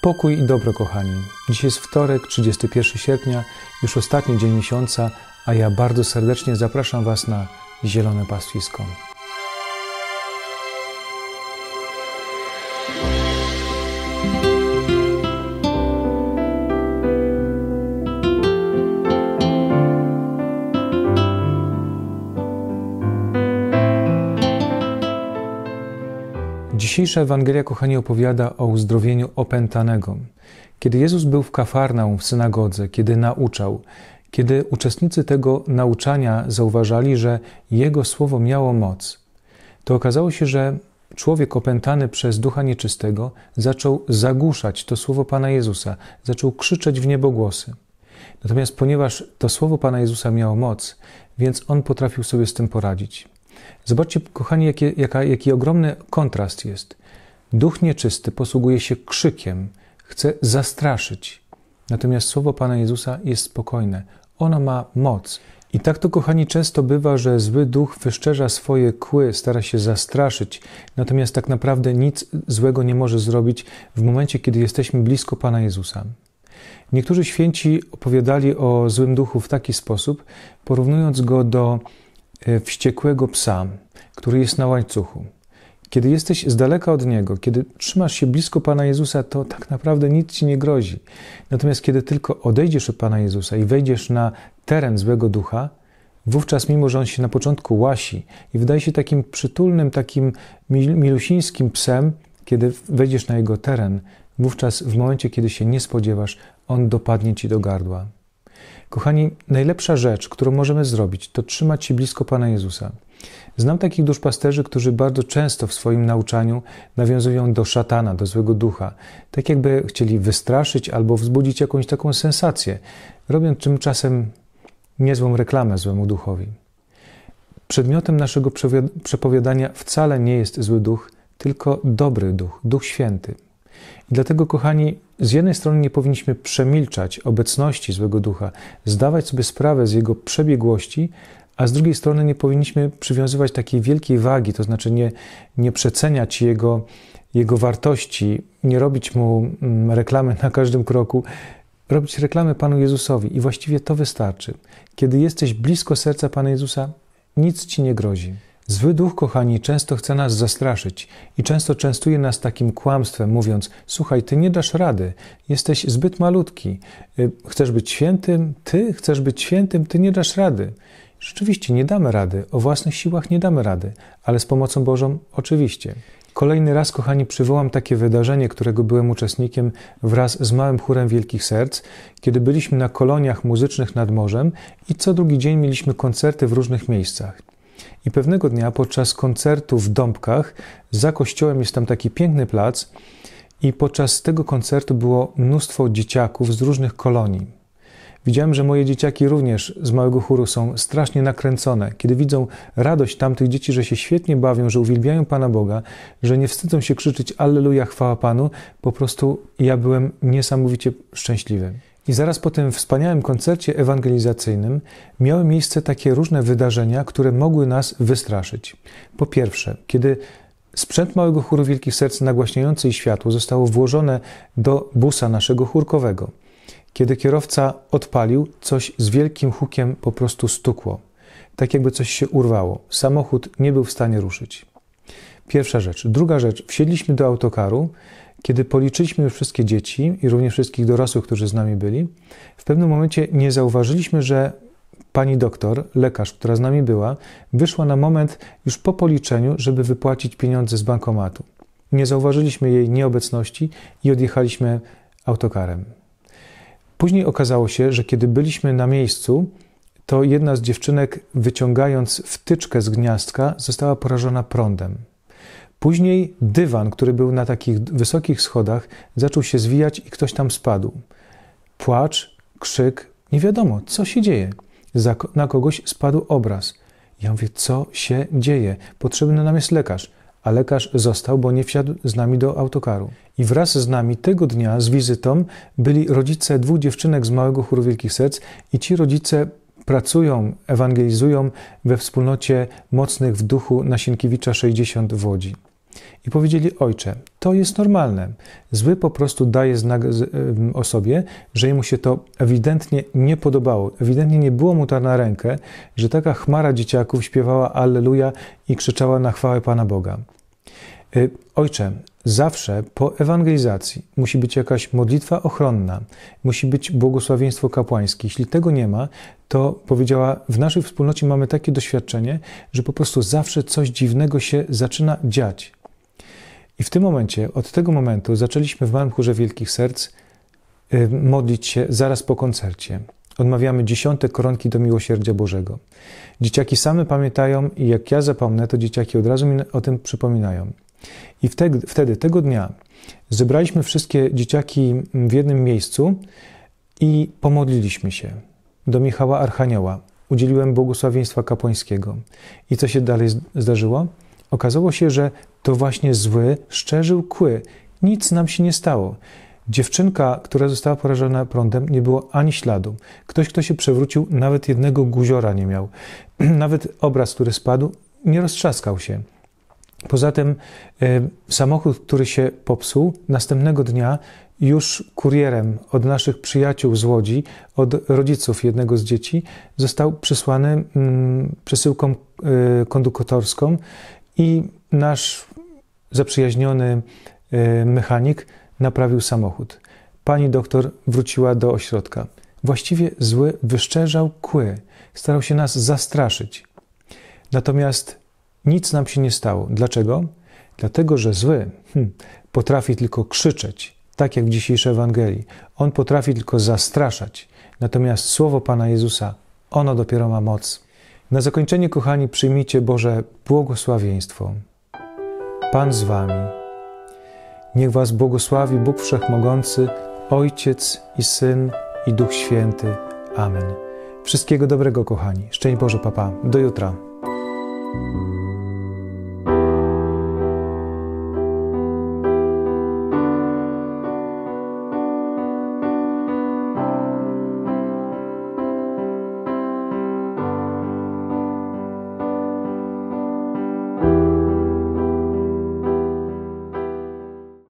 Pokój i dobro, kochani. Dziś jest wtorek, 31 sierpnia, już ostatni dzień miesiąca, a ja bardzo serdecznie zapraszam Was na Zielone Pastwisko. Dzisiejsza Ewangelia, kochani, opowiada o uzdrowieniu opętanego. Kiedy Jezus był w Kafarnaum, w synagodze, kiedy nauczał, kiedy uczestnicy tego nauczania zauważali, że Jego słowo miało moc, to okazało się, że człowiek opętany przez ducha nieczystego zaczął zagłuszać to słowo Pana Jezusa, zaczął krzyczeć w niebogłosy. Natomiast ponieważ to słowo Pana Jezusa miało moc, więc on potrafił sobie z tym poradzić. Zobaczcie, kochani, jaki, jaka, jaki ogromny kontrast jest. Duch nieczysty posługuje się krzykiem, chce zastraszyć. Natomiast słowo Pana Jezusa jest spokojne. Ono ma moc. I tak to, kochani, często bywa, że zły duch wyszczerza swoje kły, stara się zastraszyć, natomiast tak naprawdę nic złego nie może zrobić w momencie, kiedy jesteśmy blisko Pana Jezusa. Niektórzy święci opowiadali o złym duchu w taki sposób, porównując go do E, wściekłego psa, który jest na łańcuchu. Kiedy jesteś z daleka od Niego, kiedy trzymasz się blisko Pana Jezusa, to tak naprawdę nic Ci nie grozi. Natomiast kiedy tylko odejdziesz od Pana Jezusa i wejdziesz na teren złego ducha, wówczas mimo, że On się na początku łasi i wydaje się takim przytulnym, takim milusińskim psem, kiedy wejdziesz na Jego teren, wówczas w momencie, kiedy się nie spodziewasz, On dopadnie Ci do gardła. Kochani, najlepsza rzecz, którą możemy zrobić, to trzymać się blisko Pana Jezusa. Znam takich duszpasterzy, którzy bardzo często w swoim nauczaniu nawiązują do szatana, do złego ducha, tak jakby chcieli wystraszyć albo wzbudzić jakąś taką sensację, robiąc tymczasem niezłą reklamę złemu duchowi. Przedmiotem naszego przepowiadania wcale nie jest zły duch, tylko dobry duch, duch święty, i dlatego, kochani, z jednej strony nie powinniśmy przemilczać obecności złego ducha, zdawać sobie sprawę z jego przebiegłości, a z drugiej strony nie powinniśmy przywiązywać takiej wielkiej wagi, to znaczy nie, nie przeceniać jego, jego wartości, nie robić mu mm, reklamy na każdym kroku, robić reklamy Panu Jezusowi. I właściwie to wystarczy. Kiedy jesteś blisko serca Pana Jezusa, nic ci nie grozi. Zły duch, kochani, często chce nas zastraszyć i często częstuje nas takim kłamstwem, mówiąc: Słuchaj, ty nie dasz rady, jesteś zbyt malutki. Y, chcesz być świętym, ty chcesz być świętym, ty nie dasz rady. Rzeczywiście nie damy rady, o własnych siłach nie damy rady, ale z pomocą Bożą oczywiście. Kolejny raz, kochani, przywołam takie wydarzenie, którego byłem uczestnikiem wraz z małym chórem Wielkich Serc, kiedy byliśmy na koloniach muzycznych nad morzem i co drugi dzień mieliśmy koncerty w różnych miejscach. I pewnego dnia podczas koncertu w Dąbkach za kościołem jest tam taki piękny plac i podczas tego koncertu było mnóstwo dzieciaków z różnych kolonii. Widziałem, że moje dzieciaki również z małego chóru są strasznie nakręcone, kiedy widzą radość tamtych dzieci, że się świetnie bawią, że uwielbiają Pana Boga, że nie wstydzą się krzyczeć Alleluja, chwała Panu. Po prostu ja byłem niesamowicie szczęśliwy. I zaraz po tym wspaniałym koncercie ewangelizacyjnym miały miejsce takie różne wydarzenia, które mogły nas wystraszyć. Po pierwsze, kiedy Sprzęt małego chóru Wielkich Serc nagłaśniający i światło zostało włożone do busa naszego chórkowego. Kiedy kierowca odpalił, coś z wielkim hukiem po prostu stukło. Tak jakby coś się urwało. Samochód nie był w stanie ruszyć. Pierwsza rzecz. Druga rzecz. Wsiedliśmy do autokaru kiedy policzyliśmy już wszystkie dzieci i również wszystkich dorosłych, którzy z nami byli, w pewnym momencie nie zauważyliśmy, że pani doktor, lekarz, która z nami była, wyszła na moment już po policzeniu, żeby wypłacić pieniądze z bankomatu. Nie zauważyliśmy jej nieobecności i odjechaliśmy autokarem. Później okazało się, że kiedy byliśmy na miejscu, to jedna z dziewczynek, wyciągając wtyczkę z gniazdka, została porażona prądem. Później dywan, który był na takich wysokich schodach, zaczął się zwijać i ktoś tam spadł. Płacz, krzyk, nie wiadomo, co się dzieje. Za, na kogoś spadł obraz. Ja mówię, co się dzieje? Potrzebny nam jest lekarz. A lekarz został, bo nie wsiadł z nami do autokaru. I wraz z nami tego dnia z wizytą byli rodzice dwóch dziewczynek z Małego Chóru Wielkich Serc i ci rodzice pracują, ewangelizują we wspólnocie mocnych w duchu Nasienkiewicza 60 Wodzi. I powiedzieli: Ojcze, to jest normalne. Zły po prostu daje znak o sobie, że mu się to ewidentnie nie podobało. Ewidentnie nie było mu to tak na rękę, że taka chmara dzieciaków śpiewała Alleluja i krzyczała na chwałę Pana Boga. Y, ojcze, zawsze po ewangelizacji musi być jakaś modlitwa ochronna, musi być błogosławieństwo kapłańskie. Jeśli tego nie ma, to powiedziała, w naszej wspólnocie mamy takie doświadczenie, że po prostu zawsze coś dziwnego się zaczyna dziać. I w tym momencie, od tego momentu, zaczęliśmy w Małym Chórze Wielkich Serc y, modlić się zaraz po koncercie. Odmawiamy dziesiąte koronki do miłosierdzia Bożego. Dzieciaki same pamiętają i jak ja zapomnę, to dzieciaki od razu mi o tym przypominają. I wtedy, wtedy, tego dnia, zebraliśmy wszystkie dzieciaki w jednym miejscu i pomodliliśmy się do Michała Archanioła. Udzieliłem błogosławieństwa kapłańskiego. I co się dalej zdarzyło? Okazało się, że to właśnie zły szczerzył kły. Nic nam się nie stało. Dziewczynka, która została porażona prądem, nie było ani śladu. Ktoś, kto się przewrócił, nawet jednego guziora nie miał. Nawet obraz, który spadł, nie roztrzaskał się. Poza tym e, samochód, który się popsuł, następnego dnia już kurierem od naszych przyjaciół z Łodzi, od rodziców jednego z dzieci, został przysłany mm, przesyłką e, kondukatorską i nasz zaprzyjaźniony e, mechanik naprawił samochód. Pani doktor wróciła do ośrodka. Właściwie zły wyszczerzał kły, starał się nas zastraszyć. Natomiast nic nam się nie stało. Dlaczego? Dlatego, że zły hmm, potrafi tylko krzyczeć, tak jak w dzisiejszej Ewangelii. On potrafi tylko zastraszać. Natomiast słowo Pana Jezusa, ono dopiero ma moc. Na zakończenie, kochani, przyjmijcie Boże błogosławieństwo. Pan z Wami. Niech Was błogosławi Bóg Wszechmogący, Ojciec i Syn i Duch Święty. Amen. Wszystkiego dobrego, kochani. Szczęść Boże, papa. Do jutra.